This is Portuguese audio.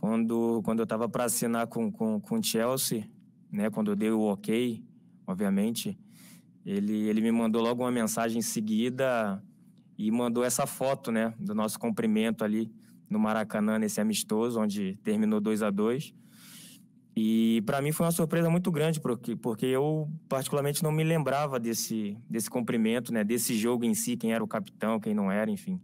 Quando, quando eu estava para assinar com, com, com o Chelsea, né, quando eu dei o ok, obviamente, ele, ele me mandou logo uma mensagem em seguida e mandou essa foto né, do nosso cumprimento ali no Maracanã, nesse amistoso, onde terminou 2 a 2 E para mim foi uma surpresa muito grande, porque, porque eu particularmente não me lembrava desse, desse cumprimento, né, desse jogo em si, quem era o capitão, quem não era, enfim.